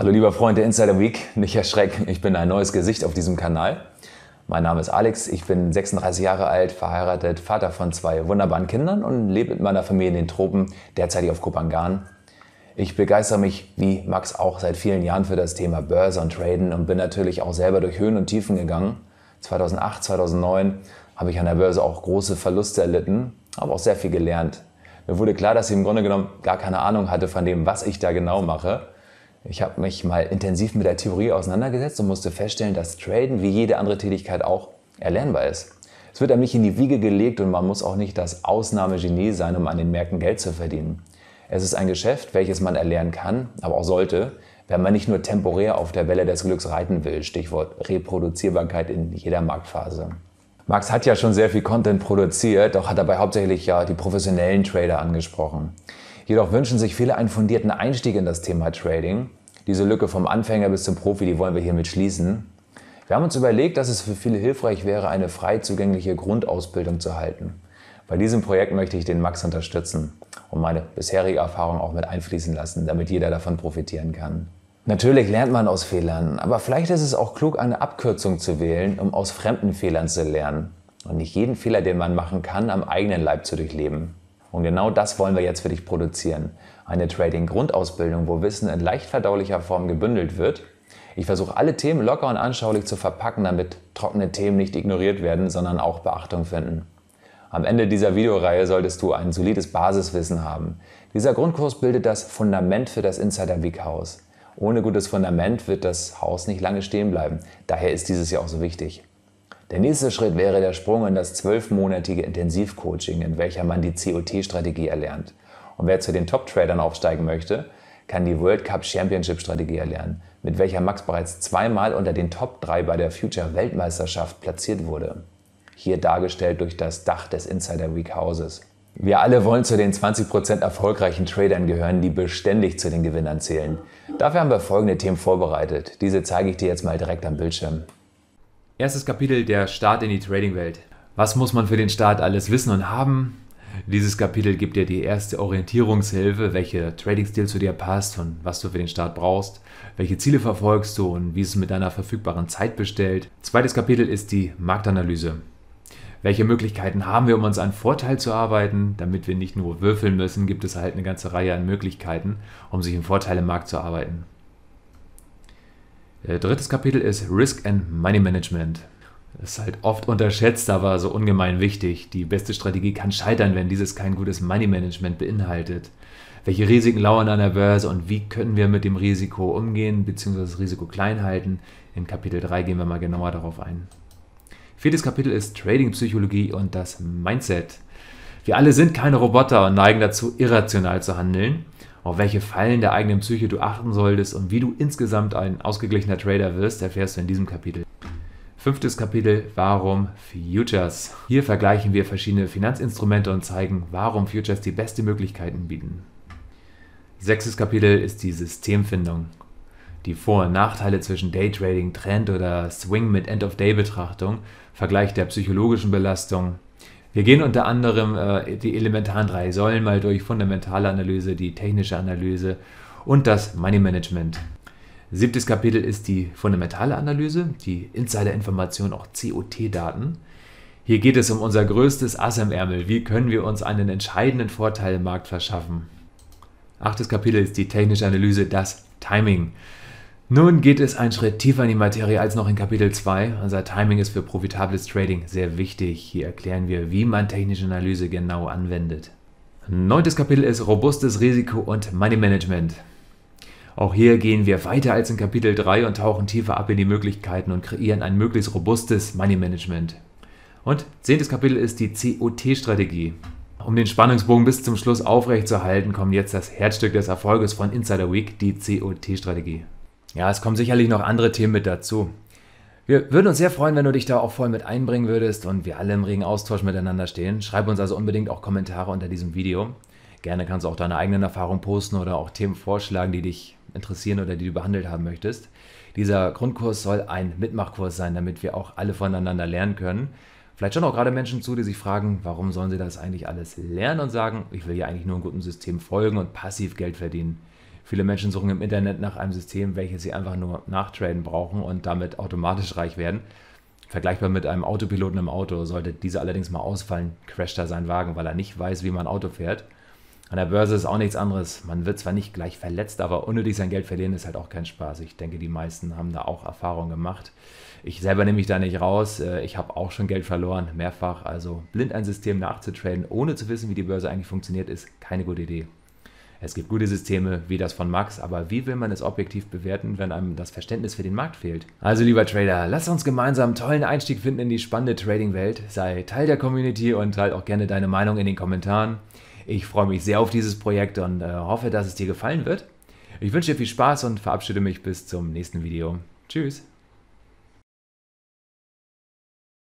Hallo lieber Freund der Insider Week, nicht erschrecken, ich bin ein neues Gesicht auf diesem Kanal. Mein Name ist Alex, ich bin 36 Jahre alt, verheiratet, Vater von zwei wunderbaren Kindern und lebe mit meiner Familie in den Tropen, derzeit auf Kopangan. Ich begeistere mich, wie Max auch, seit vielen Jahren für das Thema Börse und Traden und bin natürlich auch selber durch Höhen und Tiefen gegangen. 2008, 2009 habe ich an der Börse auch große Verluste erlitten, aber auch sehr viel gelernt. Mir wurde klar, dass ich im Grunde genommen gar keine Ahnung hatte von dem, was ich da genau mache. Ich habe mich mal intensiv mit der Theorie auseinandergesetzt und musste feststellen, dass Traden wie jede andere Tätigkeit auch erlernbar ist. Es wird einem nicht in die Wiege gelegt und man muss auch nicht das Ausnahmegenie sein, um an den Märkten Geld zu verdienen. Es ist ein Geschäft, welches man erlernen kann, aber auch sollte, wenn man nicht nur temporär auf der Welle des Glücks reiten will. Stichwort Reproduzierbarkeit in jeder Marktphase. Max hat ja schon sehr viel Content produziert, doch hat dabei hauptsächlich ja die professionellen Trader angesprochen. Jedoch wünschen sich viele einen fundierten Einstieg in das Thema Trading. Diese Lücke vom Anfänger bis zum Profi, die wollen wir hiermit schließen. Wir haben uns überlegt, dass es für viele hilfreich wäre, eine frei zugängliche Grundausbildung zu halten. Bei diesem Projekt möchte ich den Max unterstützen und meine bisherige Erfahrung auch mit einfließen lassen, damit jeder davon profitieren kann. Natürlich lernt man aus Fehlern, aber vielleicht ist es auch klug, eine Abkürzung zu wählen, um aus fremden Fehlern zu lernen und nicht jeden Fehler, den man machen kann, am eigenen Leib zu durchleben. Und genau das wollen wir jetzt für dich produzieren. Eine Trading-Grundausbildung, wo Wissen in leicht verdaulicher Form gebündelt wird. Ich versuche alle Themen locker und anschaulich zu verpacken, damit trockene Themen nicht ignoriert werden, sondern auch Beachtung finden. Am Ende dieser Videoreihe solltest du ein solides Basiswissen haben. Dieser Grundkurs bildet das Fundament für das Insider Week Haus. Ohne gutes Fundament wird das Haus nicht lange stehen bleiben. Daher ist dieses ja auch so wichtig. Der nächste Schritt wäre der Sprung in das zwölfmonatige Intensivcoaching, in welcher man die COT-Strategie erlernt. Und wer zu den Top-Tradern aufsteigen möchte, kann die World Cup Championship Strategie erlernen, mit welcher Max bereits zweimal unter den Top 3 bei der Future Weltmeisterschaft platziert wurde. Hier dargestellt durch das Dach des Insider Week Houses. Wir alle wollen zu den 20% erfolgreichen Tradern gehören, die beständig zu den Gewinnern zählen. Dafür haben wir folgende Themen vorbereitet. Diese zeige ich dir jetzt mal direkt am Bildschirm. Erstes Kapitel, der Start in die Trading-Welt. Was muss man für den Start alles wissen und haben? Dieses Kapitel gibt dir die erste Orientierungshilfe, welche Trading-Stil zu dir passt und was du für den Start brauchst, welche Ziele verfolgst du und wie es mit deiner verfügbaren Zeit bestellt. Zweites Kapitel ist die Marktanalyse. Welche Möglichkeiten haben wir, um uns einen Vorteil zu arbeiten? Damit wir nicht nur würfeln müssen, gibt es halt eine ganze Reihe an Möglichkeiten, um sich im Vorteil im Markt zu arbeiten. Äh, drittes Kapitel ist Risk and Money Management. Das ist halt oft unterschätzt, aber so ungemein wichtig. Die beste Strategie kann scheitern, wenn dieses kein gutes Money Management beinhaltet. Welche Risiken lauern an der Börse und wie können wir mit dem Risiko umgehen bzw. das Risiko klein halten? In Kapitel 3 gehen wir mal genauer darauf ein. Viertes Kapitel ist Trading Psychologie und das Mindset. Wir alle sind keine Roboter und neigen dazu, irrational zu handeln auf welche Fallen der eigenen Psyche du achten solltest und wie du insgesamt ein ausgeglichener Trader wirst, erfährst du in diesem Kapitel. Fünftes Kapitel, warum Futures? Hier vergleichen wir verschiedene Finanzinstrumente und zeigen, warum Futures die beste Möglichkeiten bieten. Sechstes Kapitel ist die Systemfindung. Die Vor- und Nachteile zwischen Daytrading, Trend oder Swing mit End-of-Day-Betrachtung, Vergleich der psychologischen Belastung, wir gehen unter anderem äh, die elementaren drei Säulen mal durch, fundamentale Analyse, die technische Analyse und das Money Management. Siebtes Kapitel ist die fundamentale Analyse, die Insider-Information, auch COT-Daten. Hier geht es um unser größtes Ass im Ärmel. Wie können wir uns einen entscheidenden Vorteil im Markt verschaffen? Achtes Kapitel ist die technische Analyse, das Timing. Nun geht es einen Schritt tiefer in die Materie als noch in Kapitel 2. Unser Timing ist für profitables Trading sehr wichtig. Hier erklären wir, wie man technische Analyse genau anwendet. Neuntes Kapitel ist robustes Risiko und Money Management. Auch hier gehen wir weiter als in Kapitel 3 und tauchen tiefer ab in die Möglichkeiten und kreieren ein möglichst robustes Money Management. Und zehntes Kapitel ist die COT-Strategie. Um den Spannungsbogen bis zum Schluss aufrechtzuerhalten, kommt jetzt das Herzstück des Erfolges von Insider Week, die COT-Strategie. Ja, es kommen sicherlich noch andere Themen mit dazu. Wir würden uns sehr freuen, wenn du dich da auch voll mit einbringen würdest und wir alle im regen Austausch miteinander stehen. Schreib uns also unbedingt auch Kommentare unter diesem Video. Gerne kannst du auch deine eigenen Erfahrungen posten oder auch Themen vorschlagen, die dich interessieren oder die du behandelt haben möchtest. Dieser Grundkurs soll ein Mitmachkurs sein, damit wir auch alle voneinander lernen können. Vielleicht schon auch gerade Menschen zu, die sich fragen, warum sollen sie das eigentlich alles lernen und sagen, ich will ja eigentlich nur einem guten System folgen und passiv Geld verdienen. Viele Menschen suchen im Internet nach einem System, welches sie einfach nur nachtraden brauchen und damit automatisch reich werden. Vergleichbar mit einem Autopiloten im Auto. Sollte dieser allerdings mal ausfallen, crasht er seinen Wagen, weil er nicht weiß, wie man Auto fährt. An der Börse ist auch nichts anderes. Man wird zwar nicht gleich verletzt, aber unnötig sein Geld verlieren ist halt auch kein Spaß. Ich denke, die meisten haben da auch Erfahrungen gemacht. Ich selber nehme mich da nicht raus. Äh, ich habe auch schon Geld verloren, mehrfach. Also blind ein System nachzutraden, ohne zu wissen, wie die Börse eigentlich funktioniert, ist keine gute Idee. Es gibt gute Systeme wie das von Max, aber wie will man es objektiv bewerten, wenn einem das Verständnis für den Markt fehlt? Also lieber Trader, lass uns gemeinsam einen tollen Einstieg finden in die spannende Trading-Welt. Sei Teil der Community und teile auch gerne deine Meinung in den Kommentaren. Ich freue mich sehr auf dieses Projekt und äh, hoffe, dass es dir gefallen wird. Ich wünsche dir viel Spaß und verabschiede mich bis zum nächsten Video. Tschüss!